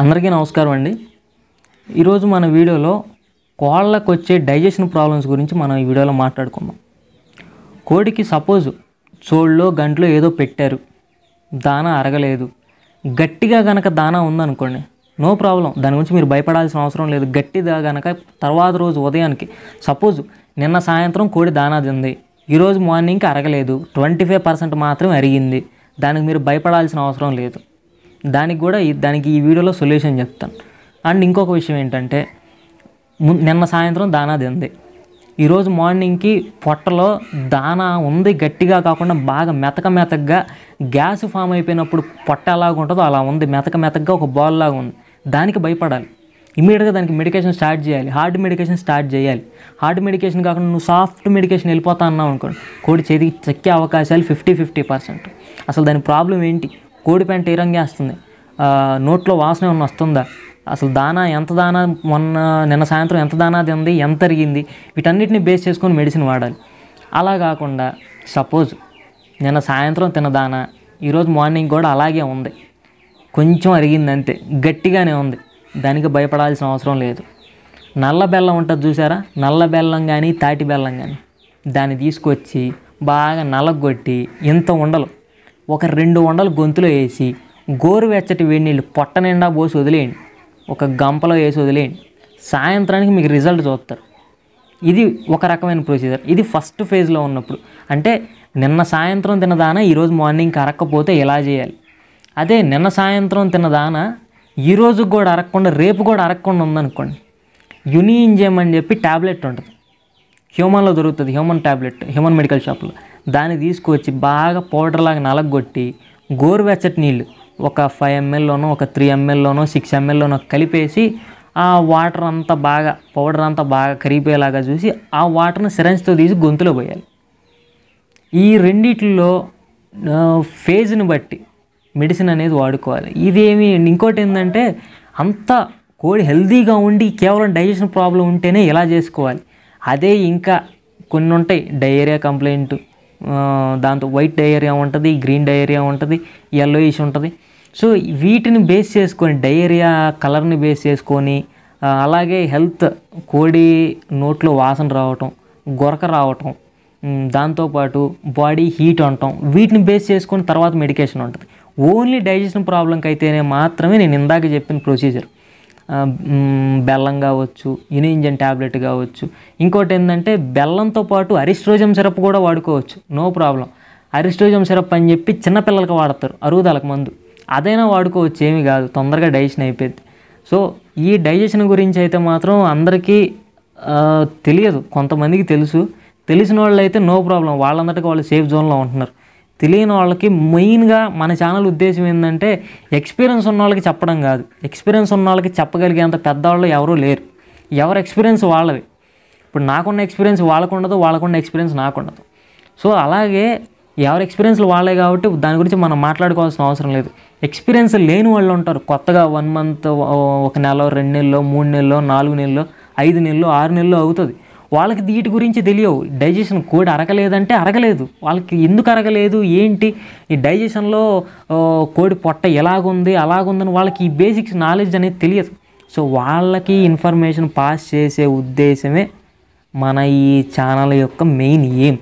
అందరికీ నమస్కారం అండి ఈరోజు మన వీడియోలో కోళ్ళకు వచ్చే డైజెషన్ ప్రాబ్లమ్స్ గురించి మనం ఈ వీడియోలో మాట్లాడుకుందాం కోడికి సపోజ్ చోళ్ళలో గంటలో ఏదో పెట్టారు దానా అరగలేదు గట్టిగా కనుక దానా ఉందనుకోండి నో ప్రాబ్లం దాని గురించి మీరు భయపడాల్సిన అవసరం లేదు గట్టిగా కనుక తర్వాత రోజు ఉదయానికి సపోజ్ నిన్న సాయంత్రం కోడి దానా తింది ఈరోజు మార్నింగ్కి అరగలేదు ట్వంటీ ఫైవ్ పర్సెంట్ మాత్రం అరిగింది దానికి మీరు భయపడాల్సిన అవసరం లేదు దానికి కూడా దానికి ఈ వీడియోలో సొల్యూషన్ చెప్తాను అండ్ ఇంకొక విషయం ఏంటంటే నిన్న సాయంత్రం దానా తింది ఈరోజు మార్నింగ్కి పొట్టలో దానా ఉంది గట్టిగా కాకుండా బాగా మెతక మెతకగా గ్యాస్ ఫామ్ అయిపోయినప్పుడు పొట్ట ఎలాగ ఉంటుందో అలా ఉంది మెతక మెతకగా ఒక బాల్ లాగా ఉంది దానికి భయపడాలి ఇమీడియట్గా దానికి మెడికేషన్ స్టార్ట్ చేయాలి హార్డ్ మెడికేషన్ స్టార్ట్ చేయాలి హార్డ్ మెడికేషన్ కాకుండా నువ్వు సాఫ్ట్ మెడికేషన్ వెళ్ళిపోతా అన్నావు అనుకోండి కోడి చేతికి చెక్కే అవకాశాలు ఫిఫ్టీ ఫిఫ్టీ పర్సెంట్ అసలు దాని ప్రాబ్లం ఏంటి కోడి పెంట ఏ వస్తుంది నోట్లో వాసన ఏమన్నా వస్తుందా అసలు దానా ఎంత దానా మొన్న నిన్న సాయంత్రం ఎంత దానా తింది ఎంత అరిగింది వీటన్నిటిని బేస్ చేసుకొని మెడిసిన్ వాడాలి అలా కాకుండా సపోజ్ నిన్న సాయంత్రం తిన్న దానా ఈరోజు మార్నింగ్ కూడా అలాగే ఉంది కొంచెం అరిగింది అంతే గట్టిగానే ఉంది దానికి భయపడాల్సిన అవసరం లేదు నల్ల బెల్లం ఉంటుంది చూసారా నల్ల బెల్లం కానీ తాటి బెల్లం కానీ దాన్ని తీసుకొచ్చి బాగా నలగొట్టి ఇంత ఉండలు ఒక రెండు వండలు గొంతులో వేసి గోరువెచ్చటి వేడి నీళ్ళు పొట్ట నిండా పోసి వదిలేయండి ఒక గంపలో వేసి వదిలేయండి సాయంత్రానికి మీకు రిజల్ట్ చూస్తారు ఇది ఒక రకమైన ప్రొసీజర్ ఇది ఫస్ట్ ఫేజ్లో ఉన్నప్పుడు అంటే నిన్న సాయంత్రం తిన్నదాన ఈరోజు మార్నింగ్ అరక్కపోతే ఎలా చేయాలి అదే నిన్న సాయంత్రం తిన్నదాన ఈరోజు కూడా అరగకుండా రేపు కూడా అరగకుండా ఉందనుకోండి యునింజెమ్ అని చెప్పి ట్యాబ్లెట్ ఉంటుంది హ్యూమన్లో దొరుకుతుంది హ్యూమన్ ట్యాబ్లెట్ హ్యూమన్ మెడికల్ షాప్లో దాన్ని తీసుకొచ్చి బాగా పౌడర్లాగా నలగొట్టి గోరువెచ్చటి నీళ్ళు ఒక ఫైవ్ ఎంఎల్లోనో ఒక త్రీ ఎంఎల్లోనో సిక్స్ ఎంఎల్లోనో కలిపేసి ఆ వాటర్ అంతా బాగా పౌడర్ అంతా బాగా కరిగిపోయేలాగా చూసి ఆ వాటర్ని సిరంజ్తో తీసి గొంతులో పోయాలి ఈ రెండిట్లో ఫేజ్ని బట్టి మెడిసిన్ అనేది వాడుకోవాలి ఇదేమి ఇంకోటి ఏంటంటే అంత కోడి హెల్దీగా ఉండి కేవలం డైజెషన్ ప్రాబ్లం ఉంటేనే ఇలా చేసుకోవాలి అదే ఇంకా కొన్ని ఉంటాయి డయేరియా కంప్లైంట్ దాంతో వైట్ డయేరియా ఉంటుంది గ్రీన్ డయేరియా ఉంటుంది ఎల్లోయిష్ ఉంటుంది సో వీటిని బేస్ చేసుకొని డయేరియా కలర్ని బేస్ చేసుకొని అలాగే హెల్త్ కోడి నోట్లో వాసన రావటం గొరక రావటం దాంతోపాటు బాడీ హీట్ అంటాం వీటిని బేస్ చేసుకొని తర్వాత మెడికేషన్ ఉంటుంది ఓన్లీ డైజెషన్ ప్రాబ్లంకి అయితేనే మాత్రమే నేను ఇందాక చెప్పిన ప్రొసీజర్ బెల్లం కావచ్చు ఇనింజన్ ట్యాబ్లెట్ కావచ్చు ఇంకోటి ఏంటంటే బెల్లంతో పాటు అరిస్ట్రోజం సిరప్ కూడా వాడుకోవచ్చు నో ప్రాబ్లం అరిస్ట్రోజం సిరప్ అని చెప్పి చిన్నపిల్లలకి వాడతారు అరుగుదలకు మందు అదైనా వాడుకోవచ్చు ఏమి కాదు తొందరగా డైజెషన్ అయిపోయింది సో ఈ డైజెషన్ గురించి అయితే మాత్రం అందరికీ తెలియదు కొంతమందికి తెలుసు తెలిసిన వాళ్ళు అయితే నో ప్రాబ్లం వాళ్ళందరికీ వాళ్ళు సేఫ్ జోన్లో ఉంటున్నారు తెలియని వాళ్ళకి మెయిన్గా మన ఛానల్ ఉద్దేశం ఏంటంటే ఎక్స్పీరియన్స్ ఉన్న వాళ్ళకి చెప్పడం కాదు ఎక్స్పీరియన్స్ ఉన్న వాళ్ళకి చెప్పగలిగేంత పెద్దవాళ్ళు ఎవరూ లేరు ఎవరు ఎక్స్పీరియన్స్ వాళ్ళది ఇప్పుడు నాకున్న ఎక్స్పీరియన్స్ వాళ్ళకుండదు వాళ్ళకున్న ఎక్స్పీరియన్స్ నాకుండదు సో అలాగే ఎవరి ఎక్స్పీరియన్స్లు వాళ్ళే కాబట్టి దాని గురించి మనం మాట్లాడుకోవాల్సిన అవసరం లేదు ఎక్స్పీరియన్స్ లేని వాళ్ళు ఉంటారు కొత్తగా వన్ మంత్ ఒక నెల రెండు నెలలో మూడు నెలలో నాలుగు నెలలో ఐదు నెలలో ఆరు నెలలో అవుతుంది వాళ్ళకి వీటి గురించి తెలియవు డైజెషన్ కోడి అరగలేదంటే అరగలేదు వాళ్ళకి ఎందుకు అరగలేదు ఏంటి ఈ డైజెషన్లో కోడి పొట్ట ఎలాగుంది అలాగుందని వాళ్ళకి ఈ బేసిక్స్ నాలెడ్జ్ అనేది తెలియదు సో వాళ్ళకి ఇన్ఫర్మేషన్ పాస్ చేసే ఉద్దేశమే మన ఈ ఛానల్ యొక్క మెయిన్ ఎయిమ్